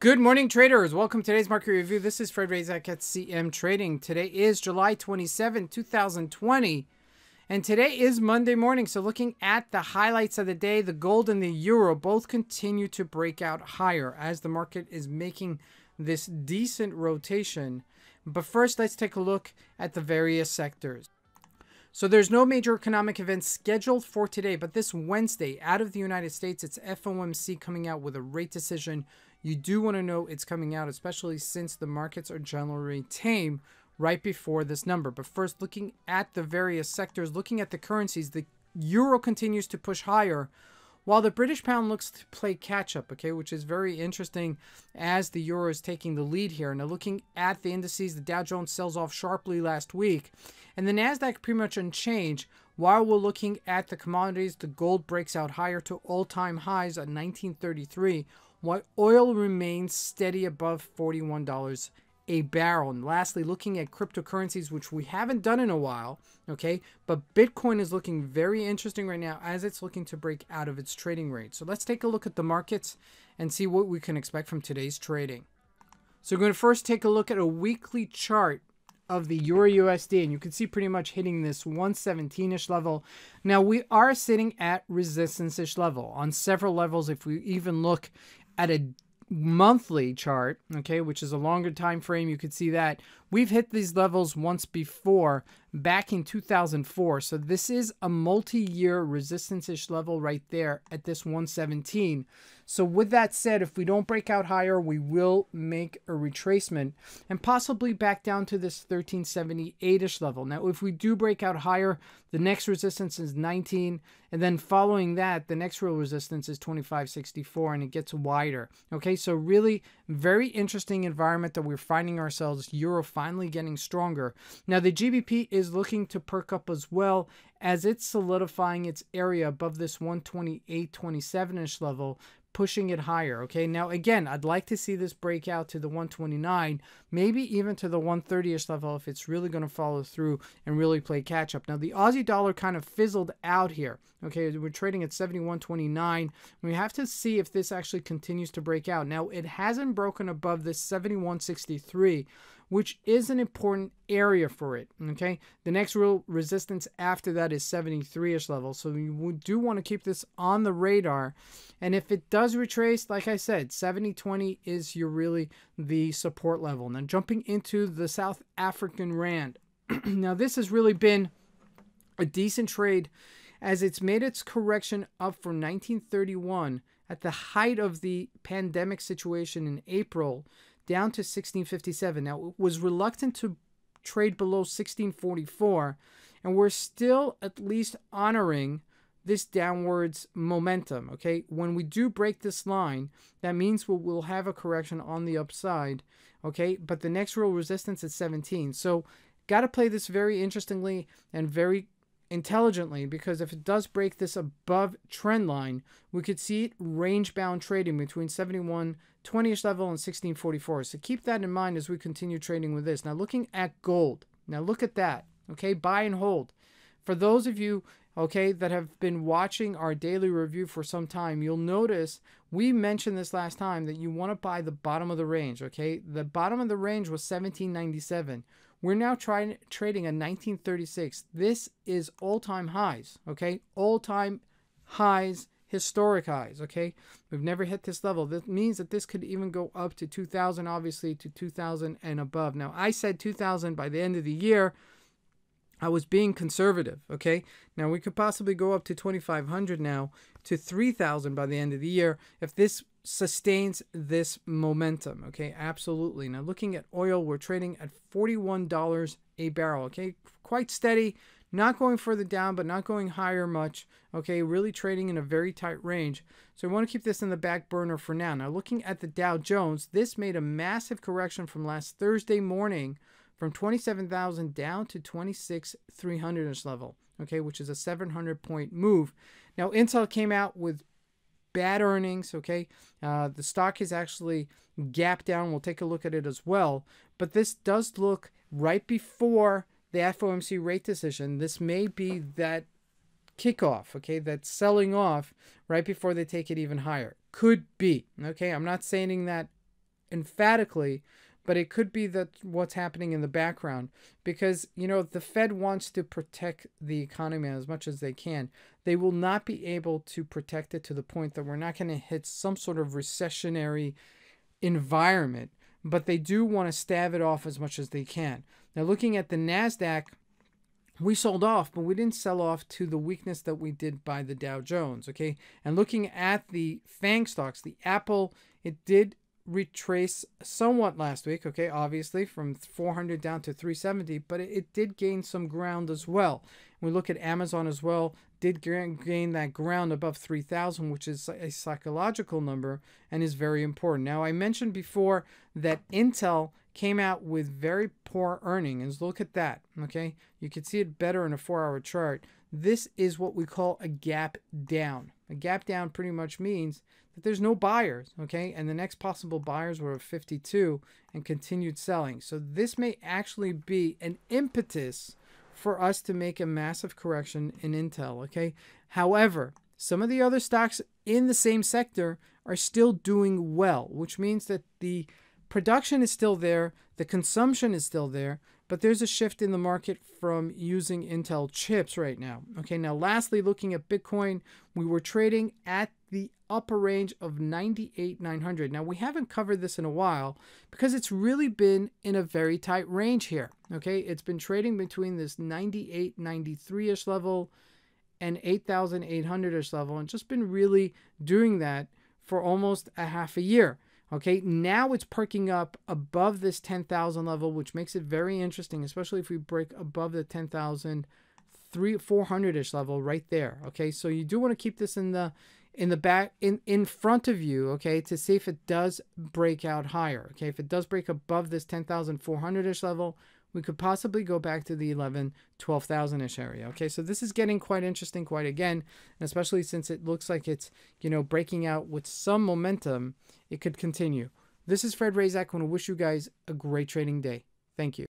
Good morning, traders. Welcome to today's market review. This is Fred Razak at CM Trading. Today is July 27, 2020, and today is Monday morning. So, looking at the highlights of the day, the gold and the euro both continue to break out higher as the market is making this decent rotation. But first, let's take a look at the various sectors. So there's no major economic events scheduled for today, but this Wednesday, out of the United States, it's FOMC coming out with a rate decision. You do want to know it's coming out, especially since the markets are generally tame right before this number. But first, looking at the various sectors, looking at the currencies, the euro continues to push higher while the British pound looks to play catch up, okay, which is very interesting as the euro is taking the lead here. Now, looking at the indices, the Dow Jones sells off sharply last week, and the NASDAQ pretty much unchanged. While we're looking at the commodities, the gold breaks out higher to all time highs at 1933, while oil remains steady above $41 a barrel. And lastly, looking at cryptocurrencies, which we haven't done in a while, okay? But Bitcoin is looking very interesting right now as it's looking to break out of its trading range. So let's take a look at the markets and see what we can expect from today's trading. So we're going to first take a look at a weekly chart of the Euro USD, and you can see pretty much hitting this 117-ish level. Now we are sitting at resistance-ish level on several levels. If we even look at a monthly chart, okay, which is a longer time frame, you could see that we've hit these levels once before back in 2004. So this is a multi-year resistance-ish level right there at this 117. So with that said, if we don't break out higher, we will make a retracement and possibly back down to this 1378-ish level. Now, if we do break out higher, the next resistance is 19. And then following that, the next real resistance is 2564 and it gets wider. Okay, so really very interesting environment that we're finding ourselves. Euro finally getting stronger. Now, the GBP is looking to perk up as well as it's solidifying its area above this 128.27-ish level, pushing it higher. Okay, now again, I'd like to see this break out to the 129, maybe even to the 130ish level if it's really going to follow through and really play catch up. Now the Aussie dollar kind of fizzled out here. Okay, we're trading at 71.29. We have to see if this actually continues to break out. Now it hasn't broken above this 71.63 which is an important area for it. Okay, the next real resistance after that is 73 ish level, so you do want to keep this on the radar. And if it does retrace, like I said, 70 20 is your really the support level. Now, jumping into the South African Rand, now this has really been a decent trade as it's made its correction up from 1931 at the height of the pandemic situation in April down to 1657. Now, it was reluctant to trade below 1644, and we're still at least honoring this downwards momentum. Okay, when we do break this line, that means we will have a correction on the upside. Okay, but the next real resistance is 17. So, got to play this very interestingly and very intelligently because if it does break this above trend line, we could see it range bound trading between 71 20ish level and 1644. So keep that in mind as we continue trading with this. Now looking at gold. Now look at that. Okay, buy and hold. For those of you okay that have been watching our daily review for some time, you'll notice we mentioned this last time that you want to buy the bottom of the range, okay? The bottom of the range was 1797. We're now trying, trading a 1936. This is all-time highs, okay? All-time highs, historic highs, okay? We've never hit this level. This means that this could even go up to 2000, obviously, to 2000 and above. Now, I said 2000 by the end of the year. I was being conservative, okay? Now we could possibly go up to 2500 now to 3000 by the end of the year if this sustains this momentum, okay? Absolutely. Now looking at oil, we're trading at $41 a barrel, okay? Quite steady, not going further down but not going higher much, okay? Really trading in a very tight range. So we want to keep this in the back burner for now. Now looking at the Dow Jones, this made a massive correction from last Thursday morning from 27,000 down to 26,300ish level, okay, which is a 700 point move. Now, Intel came out with bad earnings, okay? Uh, the stock is actually gap down. We'll take a look at it as well. But this does look right before the FOMC rate decision. This may be that kickoff, okay, that selling off right before they take it even higher. Could be, okay? I'm not saying that emphatically, but it could be that what's happening in the background because you know the Fed wants to protect the economy as much as they can. They will not be able to protect it to the point that we're not going to hit some sort of recessionary environment, but they do want to stab it off as much as they can. Now looking at the Nasdaq we sold off, but we didn't sell off to the weakness that we did by the Dow Jones. Okay. And looking at the FANG stocks, the Apple, it did retrace somewhat last week, okay, obviously from 400 down to 370, but it, it did gain some ground as well. we look at Amazon as well, did gain that ground above 3,000, which is a psychological number and is very important. Now, I mentioned before that Intel came out with very poor earnings. Look at that, okay? You can see it better in a four hour chart. This is what we call a gap down. A gap down pretty much means that there's no buyers, okay? And the next possible buyers were 52 and continued selling. So this may actually be an impetus for us to make a massive correction in Intel, okay? However, some of the other stocks in the same sector are still doing well, which means that the production is still there, the consumption is still there, but there's a shift in the market from using Intel chips right now. Okay, now lastly, looking at Bitcoin, we were trading at the upper range of 98,900. Now we haven't covered this in a while because it's really been in a very tight range here. Okay, it's been trading between this 98, 93-ish level and 8,800-ish level and just been really doing that for almost a half a year. Okay, now it's perking up above this 10,000 level, which makes it very interesting, especially if we break above the 10,000 three 400ish level right there. Okay, so you do want to keep this in the in the back in in front of you, okay, to see if it does break out higher. Okay, if it does break above this 10,400ish level, we could possibly go back to the 11, 12,000-ish area. Okay, so this is getting quite interesting quite again, and especially since it looks like it's, you know, breaking out with some momentum, it could continue. This is Fred Razak. I want to wish you guys a great trading day. Thank you.